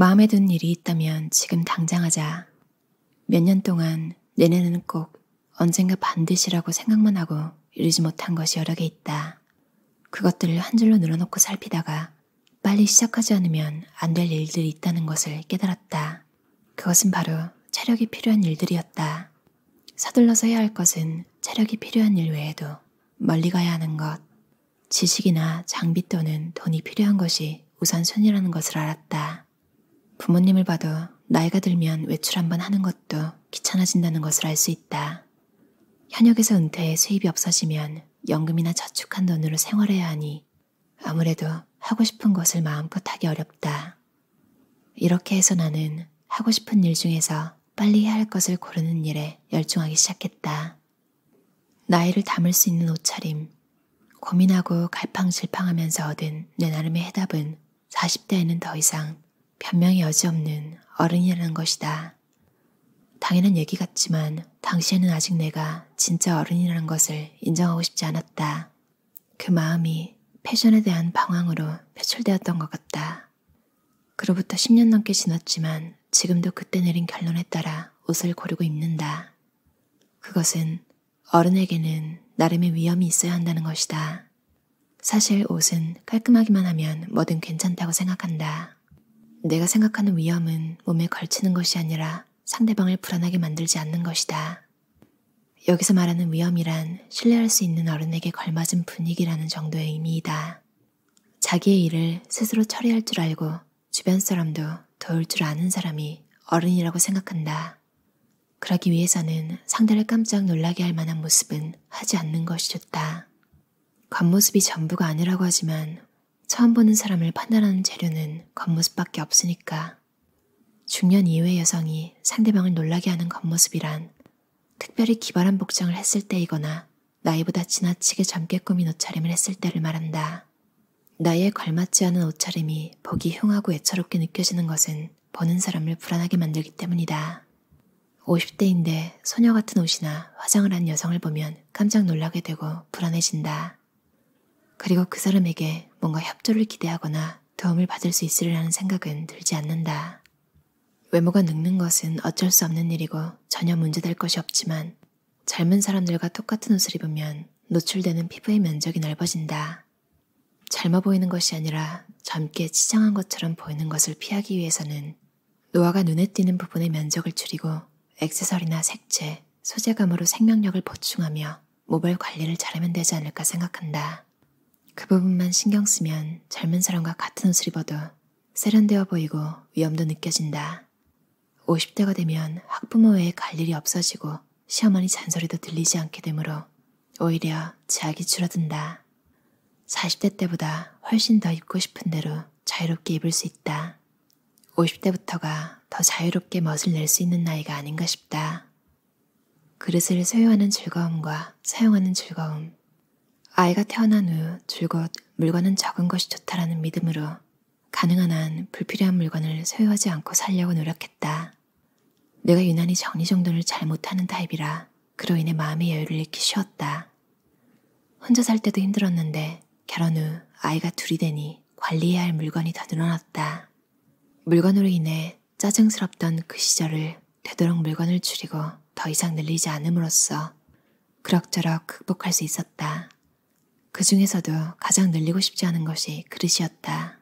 마음에 든 일이 있다면 지금 당장 하자. 몇 년 동안 내내는꼭 언젠가 반드시라고 생각만 하고 이루지 못한 것이 여러 개 있다. 그것들을 한 줄로 늘어놓고 살피다가 빨리 시작하지 않으면 안 될 일들이 있다는 것을 깨달았다. 그것은 바로 체력이 필요한 일들이었다. 서둘러서 해야 할 것은 체력이 필요한 일 외에도 멀리 가야 하는 것, 지식이나 장비 또는 돈이 필요한 것이 우선순위라는 것을 알았다. 부모님을 봐도 나이가 들면 외출 한번 하는 것도 귀찮아진다는 것을 알 수 있다. 현역에서 은퇴해 수입이 없어지면 연금이나 저축한 돈으로 생활해야 하니 아무래도 하고 싶은 것을 마음껏 하기 어렵다. 이렇게 해서 나는 하고 싶은 일 중에서 빨리 해야 할 것을 고르는 일에 열중하기 시작했다. 나이를 담을 수 있는 옷차림, 고민하고 갈팡질팡하면서 얻은 내 나름의 해답은 40대에는 더 이상 변명이 여지 없는 어른이라는 것이다. 당연한 얘기 같지만 당시에는 아직 내가 진짜 어른이라는 것을 인정하고 싶지 않았다. 그 마음이 패션에 대한 방황으로 표출되었던 것 같다. 그로부터 10년 넘게 지났지만 지금도 그때 내린 결론에 따라 옷을 고르고 입는다. 그것은 어른에게는 나름의 위험이 있어야 한다는 것이다. 사실 옷은 깔끔하기만 하면 뭐든 괜찮다고 생각한다. 내가 생각하는 위험은 몸에 걸치는 것이 아니라 상대방을 불안하게 만들지 않는 것이다. 여기서 말하는 위험이란 신뢰할 수 있는 어른에게 걸맞은 분위기라는 정도의 의미이다. 자기의 일을 스스로 처리할 줄 알고 주변 사람도 도울 줄 아는 사람이 어른이라고 생각한다. 그러기 위해서는 상대를 깜짝 놀라게 할 만한 모습은 하지 않는 것이 좋다. 겉모습이 전부가 아니라고 하지만 처음 보는 사람을 판단하는 재료는 겉모습밖에 없으니까 중년 이후의 여성이 상대방을 놀라게 하는 겉모습이란 특별히 기발한 복장을 했을 때이거나 나이보다 지나치게 젊게 꾸민 옷차림을 했을 때를 말한다. 나이에 걸맞지 않은 옷차림이 보기 흉하고 애처롭게 느껴지는 것은 보는 사람을 불안하게 만들기 때문이다. 50대인데 소녀 같은 옷이나 화장을 한 여성을 보면 깜짝 놀라게 되고 불안해진다. 그리고 그 사람에게 뭔가 협조를 기대하거나 도움을 받을 수 있으리라는 생각은 들지 않는다. 외모가 늙는 것은 어쩔 수 없는 일이고 전혀 문제될 것이 없지만 젊은 사람들과 똑같은 옷을 입으면 노출되는 피부의 면적이 넓어진다. 젊어 보이는 것이 아니라 젊게 치장한 것처럼 보이는 것을 피하기 위해서는 노화가 눈에 띄는 부분의 면적을 줄이고 액세서리나 색채, 소재감으로 생명력을 보충하며 모발 관리를 잘하면 되지 않을까 생각한다. 그 부분만 신경 쓰면 젊은 사람과 같은 옷을 입어도 세련되어 보이고 위험도 느껴진다. 50대가 되면 학부모 외에 갈 일이 없어지고 시어머니 잔소리도 들리지 않게 되므로 오히려 제약이 줄어든다. 40대 때보다 훨씬 더 입고 싶은 대로 자유롭게 입을 수 있다. 50대부터가 더 자유롭게 멋을 낼 수 있는 나이가 아닌가 싶다. 그릇을 소유하는 즐거움과 사용하는 즐거움, 아이가 태어난 후 줄곧 물건은 적은 것이 좋다라는 믿음으로 가능한 한 불필요한 물건을 소유하지 않고 살려고 노력했다. 내가 유난히 정리정돈을 잘 못하는 타입이라 그로 인해 마음의 여유를 잃기 쉬웠다. 혼자 살 때도 힘들었는데 결혼 후 아이가 둘이 되니 관리해야 할 물건이 더 늘어났다. 물건으로 인해 짜증스럽던 그 시절을 되도록 물건을 줄이고 더 이상 늘리지 않음으로써 그럭저럭 극복할 수 있었다. 그 중에서도 가장 늘리고 싶지 않은 것이 그릇이었다.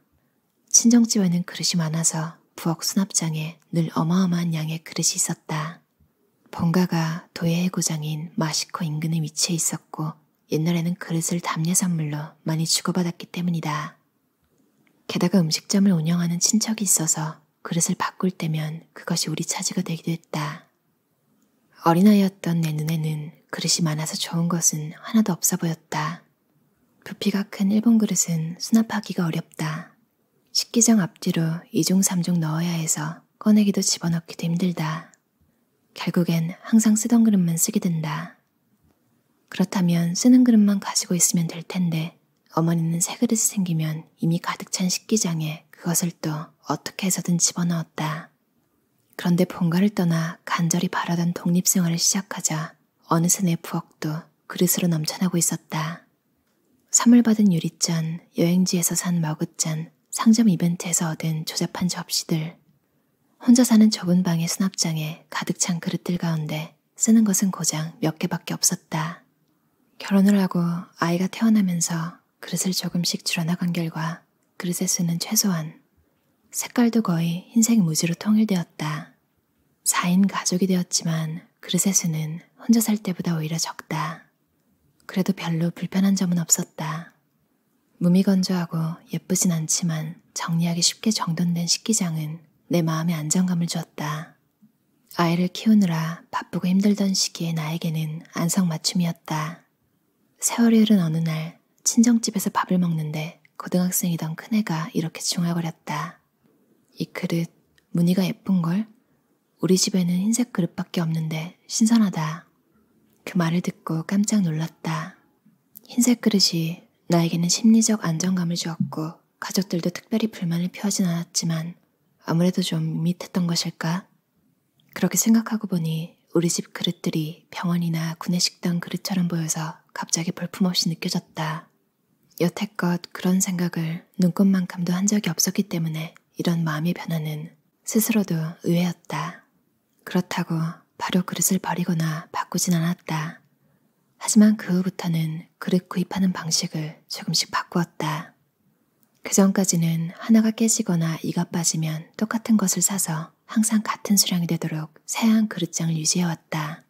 친정집에는 그릇이 많아서 부엌 수납장에 늘 어마어마한 양의 그릇이 있었다. 본가가 도예 해고장인 마시코 인근에 위치해 있었고 옛날에는 그릇을 담례 선물로 많이 주고받았기 때문이다. 게다가 음식점을 운영하는 친척이 있어서 그릇을 바꿀 때면 그것이 우리 차지가 되기도 했다. 어린아이였던 내 눈에는 그릇이 많아서 좋은 것은 하나도 없어 보였다. 부피가 큰 일본 그릇은 수납하기가 어렵다. 식기장 앞뒤로 이중삼중 넣어야 해서 꺼내기도 집어넣기도 힘들다. 결국엔 항상 쓰던 그릇만 쓰게 된다. 그렇다면 쓰는 그릇만 가지고 있으면 될 텐데 어머니는 새 그릇이 생기면 이미 가득 찬 식기장에 그것을 또 어떻게 해서든 집어넣었다. 그런데 본가를 떠나 간절히 바라던 독립생활을 시작하자 어느새 내 부엌도 그릇으로 넘쳐나고 있었다. 선물받은 유리잔, 여행지에서 산 머그잔, 상점 이벤트에서 얻은 조잡한 접시들. 혼자 사는 좁은 방의 수납장에 가득 찬 그릇들 가운데 쓰는 것은 고장 몇 개밖에 없었다. 결혼을 하고 아이가 태어나면서 그릇을 조금씩 줄여나간 결과 그릇의 수는 최소한 색깔도 거의 흰색 무지로 통일되었다. 4인 가족이 되었지만 그릇의 수는 혼자 살 때보다 오히려 적다. 그래도 별로 불편한 점은 없었다. 무미건조하고 예쁘진 않지만 정리하기 쉽게 정돈된 식기장은 내 마음에 안정감을 주었다. 아이를 키우느라 바쁘고 힘들던 시기에 나에게는 안성맞춤이었다. 세월이 흐른 어느 날 친정집에서 밥을 먹는데 고등학생이던 큰애가 이렇게 중얼거렸다. 이 그릇 무늬가 예쁜걸? 우리 집에는 흰색 그릇밖에 없는데 신선하다. 그 말을 듣고 깜짝 놀랐다. 흰색 그릇이 나에게는 심리적 안정감을 주었고 가족들도 특별히 불만을 표하진 않았지만 아무래도 좀 밋밋했던 것일까? 그렇게 생각하고 보니 우리 집 그릇들이 병원이나 구내식당 그릇처럼 보여서 갑자기 볼품없이 느껴졌다. 여태껏 그런 생각을 눈꽃만큼도 한 적이 없었기 때문에 이런 마음의 변화는 스스로도 의외였다. 그렇다고 바로 그릇을 버리거나 바꾸진 않았다. 하지만 그 후부터는 그릇 구입하는 방식을 조금씩 바꾸었다. 그 전까지는 하나가 깨지거나 이가 빠지면 똑같은 것을 사서 항상 같은 수량이 되도록 새한 그릇장을 유지해왔다.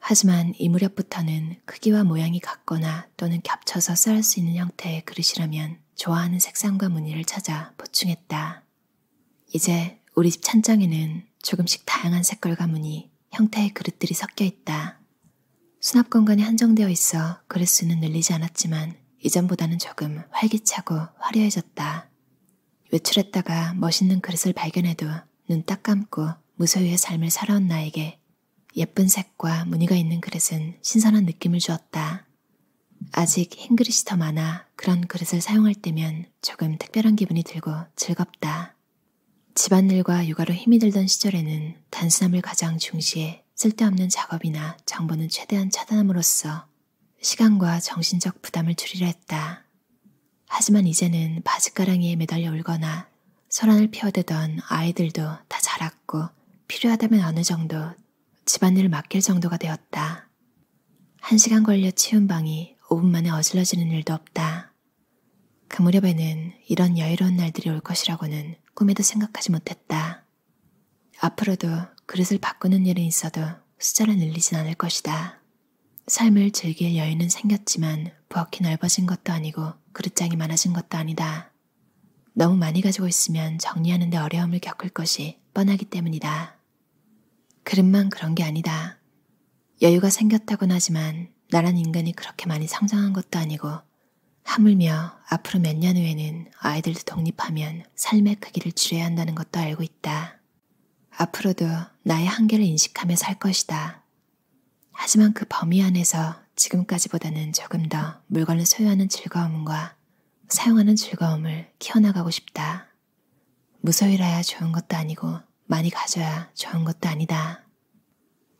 하지만 이 무렵부터는 크기와 모양이 같거나 또는 겹쳐서 썰을 수 있는 형태의 그릇이라면 좋아하는 색상과 무늬를 찾아 보충했다. 이제 우리 집 찬장에는 조금씩 다양한 색깔과 무늬, 형태의 그릇들이 섞여 있다. 수납 공간이 한정되어 있어 그릇 수는 늘리지 않았지만 이전보다는 조금 활기차고 화려해졌다. 외출했다가 멋있는 그릇을 발견해도 눈 딱 감고 무소유의 삶을 살아온 나에게 예쁜 색과 무늬가 있는 그릇은 신선한 느낌을 주었다. 아직 흰 그릇이 더 많아 그런 그릇을 사용할 때면 조금 특별한 기분이 들고 즐겁다. 집안일과 육아로 힘이 들던 시절에는 단순함을 가장 중시해 쓸데없는 작업이나 정보는 최대한 차단함으로써 시간과 정신적 부담을 줄이려 했다. 하지만 이제는 바지가랑이에 매달려 울거나 소란을 피워대던 아이들도 다 자랐고 필요하다면 어느 정도 집안일을 맡길 정도가 되었다. 한 시간 걸려 치운 방이 5분 만에 어질러지는 일도 없다. 그 무렵에는 이런 여유로운 날들이 올 것이라고는 꿈에도 생각하지 못했다. 앞으로도 그릇을 바꾸는 일은 있어도 숫자를 늘리진 않을 것이다. 삶을 즐길 여유는 생겼지만 부엌이 넓어진 것도 아니고 그릇장이 많아진 것도 아니다. 너무 많이 가지고 있으면 정리하는데 어려움을 겪을 것이 뻔하기 때문이다. 그릇만 그런 게 아니다. 여유가 생겼다곤 하지만 나란 인간이 그렇게 많이 성장한 것도 아니고 하물며 앞으로 몇 년 후에는 아이들도 독립하면 삶의 크기를 줄여야 한다는 것도 알고 있다. 앞으로도 나의 한계를 인식하며 살 것이다. 하지만 그 범위 안에서 지금까지보다는 조금 더 물건을 소유하는 즐거움과 사용하는 즐거움을 키워나가고 싶다. 무서유라야 좋은 것도 아니고 많이 가져야 좋은 것도 아니다.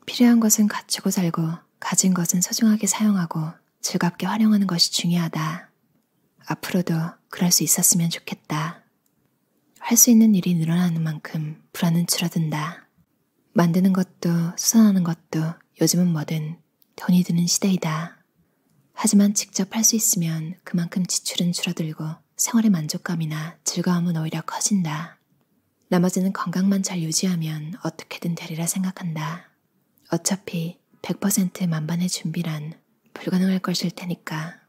필요한 것은 갖추고 살고 가진 것은 소중하게 사용하고 즐겁게 활용하는 것이 중요하다. 앞으로도 그럴 수 있었으면 좋겠다. 할 수 있는 일이 늘어나는 만큼 불안은 줄어든다. 만드는 것도 수선하는 것도 요즘은 뭐든 돈이 드는 시대이다. 하지만 직접 할 수 있으면 그만큼 지출은 줄어들고 생활의 만족감이나 즐거움은 오히려 커진다. 나머지는 건강만 잘 유지하면 어떻게든 되리라 생각한다. 어차피 100% 만반의 준비란 불가능할 것일 테니까.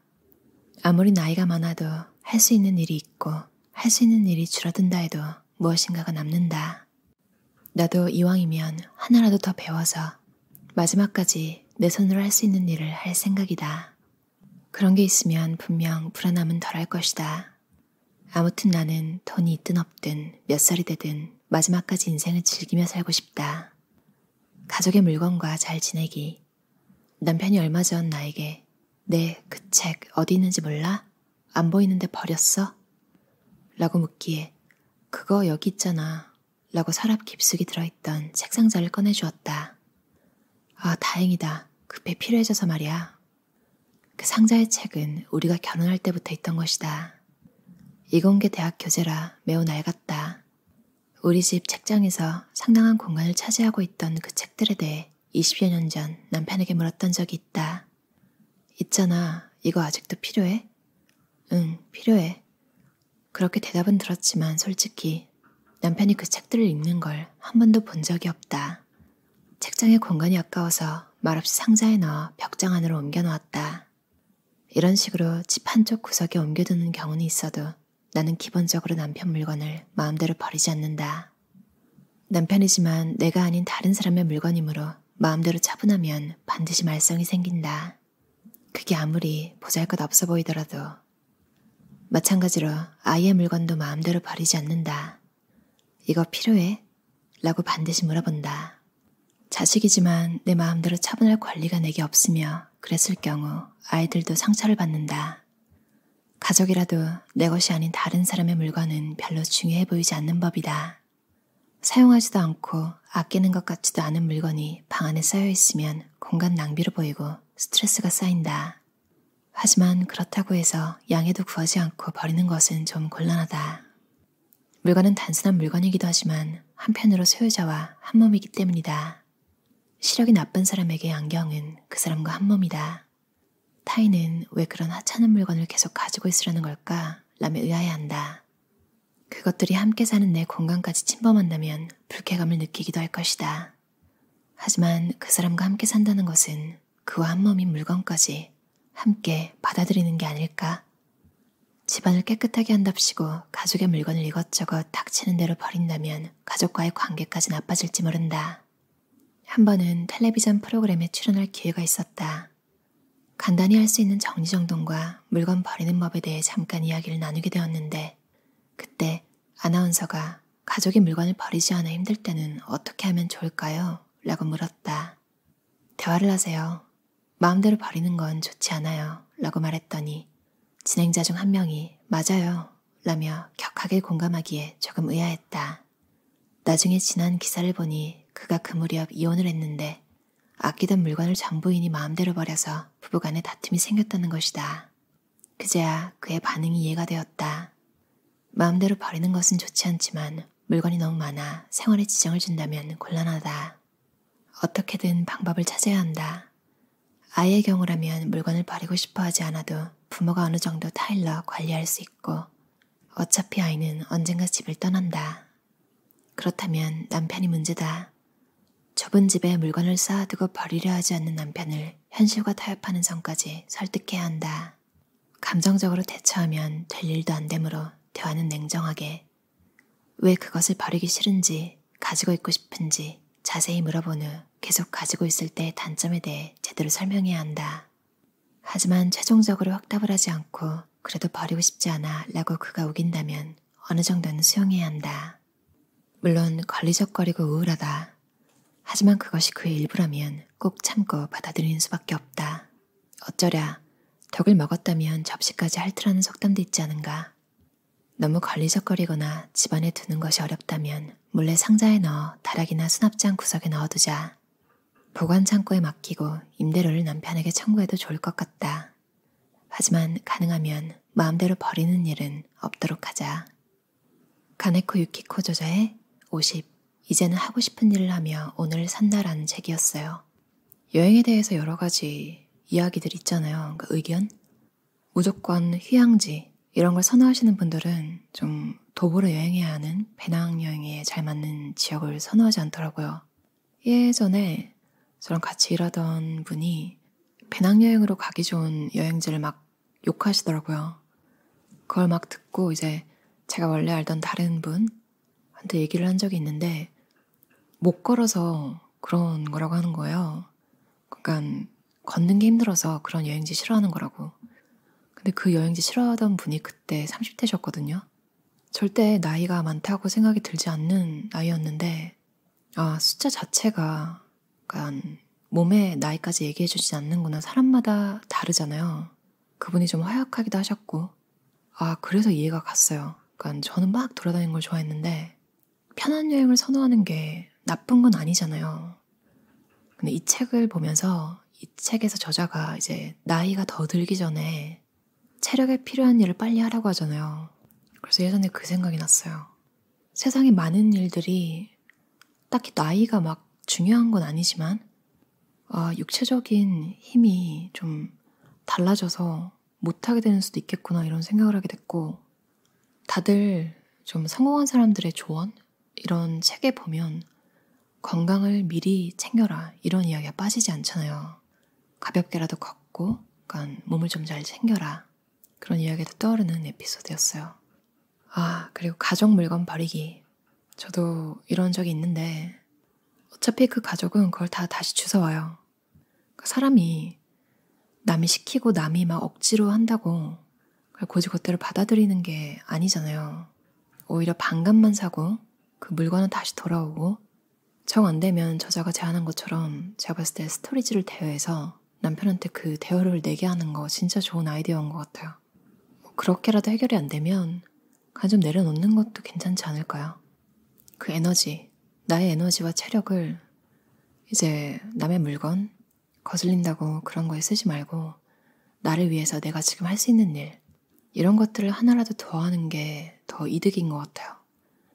아무리 나이가 많아도 할 수 있는 일이 있고 할 수 있는 일이 줄어든다 해도 무엇인가가 남는다. 나도 이왕이면 하나라도 더 배워서 마지막까지 내 손으로 할 수 있는 일을 할 생각이다. 그런 게 있으면 분명 불안함은 덜할 것이다. 아무튼 나는 돈이 있든 없든 몇 살이 되든 마지막까지 인생을 즐기며 살고 싶다. 가족의 물건과 잘 지내기. 남편이 얼마 전 나에게 네, 그 책 어디 있는지 몰라? 안 보이는데 버렸어? 라고 묻기에 그거 여기 있잖아 라고 서랍 깊숙이 들어있던 책 상자를 꺼내주었다. 아, 다행이다. 급해 그 필요해져서 말이야. 그 상자의 책은 우리가 결혼할 때부터 있던 것이다. 이공계 대학 교재라 매우 낡았다. 우리 집 책장에서 상당한 공간을 차지하고 있던 그 책들에 대해 20여 년 전 남편에게 물었던 적이 있다. 있잖아. 이거 아직도 필요해? 응, 필요해. 그렇게 대답은 들었지만 솔직히 남편이 그 책들을 읽는 걸 한 번도 본 적이 없다. 책장의 공간이 아까워서 말없이 상자에 넣어 벽장 안으로 옮겨놓았다. 이런 식으로 집 한쪽 구석에 옮겨두는 경우는 있어도 나는 기본적으로 남편 물건을 마음대로 버리지 않는다. 남편이지만 내가 아닌 다른 사람의 물건이므로 마음대로 차분하면 반드시 말썽이 생긴다. 그게 아무리 보잘것 없어 보이더라도 마찬가지로 아이의 물건도 마음대로 버리지 않는다. 이거 필요해? 라고 반드시 물어본다. 자식이지만 내 마음대로 처분할 권리가 내게 없으며 그랬을 경우 아이들도 상처를 받는다. 가족이라도 내 것이 아닌 다른 사람의 물건은 별로 중요해 보이지 않는 법이다. 사용하지도 않고 아끼는 것 같지도 않은 물건이 방 안에 쌓여 있으면 공간 낭비로 보이고 스트레스가 쌓인다. 하지만 그렇다고 해서 양해도 구하지 않고 버리는 것은 좀 곤란하다. 물건은 단순한 물건이기도 하지만 한편으로 소유자와 한 몸이기 때문이다. 시력이 나쁜 사람에게 안경은 그 사람과 한 몸이다. 타인은 왜 그런 하찮은 물건을 계속 가지고 있으라는 걸까? 라며 의아해한다. 그것들이 함께 사는 내 공간까지 침범한다면 불쾌감을 느끼기도 할 것이다. 하지만 그 사람과 함께 산다는 것은 그와 한몸인 물건까지 함께 받아들이는 게 아닐까. 집안을 깨끗하게 한답시고 가족의 물건을 이것저것 닥치는 대로 버린다면 가족과의 관계까지 나빠질지 모른다. 한 번은 텔레비전 프로그램에 출연할 기회가 있었다. 간단히 할 수 있는 정리정돈과 물건 버리는 법에 대해 잠깐 이야기를 나누게 되었는데 그때 아나운서가 가족이 물건을 버리지 않아 힘들 때는 어떻게 하면 좋을까요? 라고 물었다. 대화를 하세요. 마음대로 버리는 건 좋지 않아요. 라고 말했더니 진행자 중 한 명이 맞아요. 라며 격하게 공감하기에 조금 의아했다. 나중에 지난 기사를 보니 그가 그 무렵 이혼을 했는데 아끼던 물건을 전부인이 마음대로 버려서 부부간에 다툼이 생겼다는 것이다. 그제야 그의 반응이 이해가 되었다. 마음대로 버리는 것은 좋지 않지만 물건이 너무 많아 생활에 지장을 준다면 곤란하다. 어떻게든 방법을 찾아야 한다. 아이의 경우라면 물건을 버리고 싶어 하지 않아도 부모가 어느 정도 타일러 관리할 수 있고 어차피 아이는 언젠가 집을 떠난다. 그렇다면 남편이 문제다. 좁은 집에 물건을 쌓아두고 버리려 하지 않는 남편을 현실과 타협하는 선까지 설득해야 한다. 감정적으로 대처하면 될 일도 안 되므로 대화는 냉정하게 왜 그것을 버리기 싫은지 가지고 있고 싶은지 자세히 물어본 후 계속 가지고 있을 때 단점에 대해 제대로 설명해야 한다. 하지만 최종적으로 확답을 하지 않고 그래도 버리고 싶지 않아 라고 그가 우긴다면 어느 정도는 수용해야 한다. 물론 걸리적거리고 우울하다. 하지만 그것이 그의 일부라면 꼭 참고 받아들이는 수밖에 없다. 어쩌랴, 덕을 먹었다면 접시까지 핥으라는 속담도 있지 않은가. 너무 걸리적거리거나 집안에 두는 것이 어렵다면 몰래 상자에 넣어 다락이나 수납장 구석에 넣어두자. 보관 창고에 맡기고 임대료를 남편에게 청구해도 좋을 것 같다. 하지만 가능하면 마음대로 버리는 일은 없도록 하자. 가네코 유키코 저자의 50 이제는 하고 싶은 일을 하며 오늘 산다라는 책이었어요. 여행에 대해서 여러 가지 이야기들 있잖아요. 그 의견? 무조건 휴양지, 이런 걸 선호하시는 분들은 좀 도보로 여행해야 하는 배낭여행에 잘 맞는 지역을 선호하지 않더라고요. 예전에 저랑 같이 일하던 분이 배낭여행으로 가기 좋은 여행지를 막 욕하시더라고요. 그걸 막 듣고 이제 제가 원래 알던 다른 분한테 얘기를 한 적이 있는데 못 걸어서 그런 거라고 하는 거예요. 그러니까 걷는 게 힘들어서 그런 여행지 싫어하는 거라고. 근데 그 여행지 싫어하던 분이 그때 30대셨거든요. 절대 나이가 많다고 생각이 들지 않는 나이였는데, 아, 숫자 자체가 약간 몸의 나이까지 얘기해주지 않는구나. 사람마다 다르잖아요. 그분이 좀 화약하기도 하셨고, 아, 그래서 이해가 갔어요. 그러 저는 막 돌아다니는 걸 좋아했는데, 편한 여행을 선호하는 게 나쁜 건 아니잖아요. 근데 이 책을 보면서, 이 책에서 저자가 이제 나이가 더 들기 전에 체력에 필요한 일을 빨리 하라고 하잖아요. 그래서 예전에 그 생각이 났어요. 세상에 많은 일들이 딱히 나이가 막 중요한 건 아니지만, 아, 육체적인 힘이 좀 달라져서 못하게 되는 수도 있겠구나 이런 생각을 하게 됐고, 다들 좀 성공한 사람들의 조언? 이런 책에 보면 건강을 미리 챙겨라 이런 이야기가 빠지지 않잖아요. 가볍게라도 걷고, 그러니까 몸을 좀 잘 챙겨라. 그런 이야기도 떠오르는 에피소드였어요. 아, 그리고 가족 물건 버리기. 저도 이런 적이 있는데, 어차피 그 가족은 그걸 다 다시 주워와요. 그러니까 사람이 남이 시키고 남이 막 억지로 한다고 그걸 고지고대로 받아들이는 게 아니잖아요. 오히려 반값만 사고 그 물건은 다시 돌아오고 정 안 되면 저자가 제안한 것처럼 제가 봤을 때 스토리지를 대여해서 남편한테 그 대여를 내게 하는 거 진짜 좋은 아이디어인 것 같아요. 그렇게라도 해결이 안 되면 간좀 내려놓는 것도 괜찮지 않을까요? 그 에너지, 나의 에너지와 체력을 이제 남의 물건, 거슬린다고 그런 거에 쓰지 말고 나를 위해서 내가 지금 할 수 있는 일, 이런 것들을 하나라도 더 하는 게 더 이득인 것 같아요.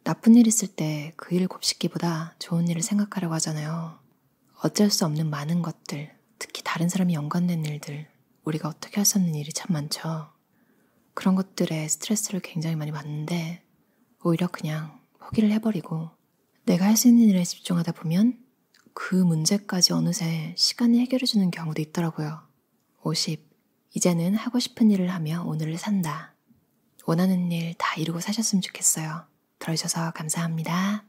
나쁜 일 있을 때 그 일을 곱씹기보다 좋은 일을 생각하려고 하잖아요. 어쩔 수 없는 많은 것들, 특히 다른 사람이 연관된 일들, 우리가 어떻게 할 수 없는 일이 참 많죠. 그런 것들에 스트레스를 굉장히 많이 받는데 오히려 그냥 포기를 해버리고 내가 할 수 있는 일에 집중하다 보면 그 문제까지 어느새 시간이 해결해주는 경우도 있더라고요. 50. 이제는 하고 싶은 일을 하며 오늘을 산다. 원하는 일 다 이루고 사셨으면 좋겠어요. 들어주셔서 감사합니다.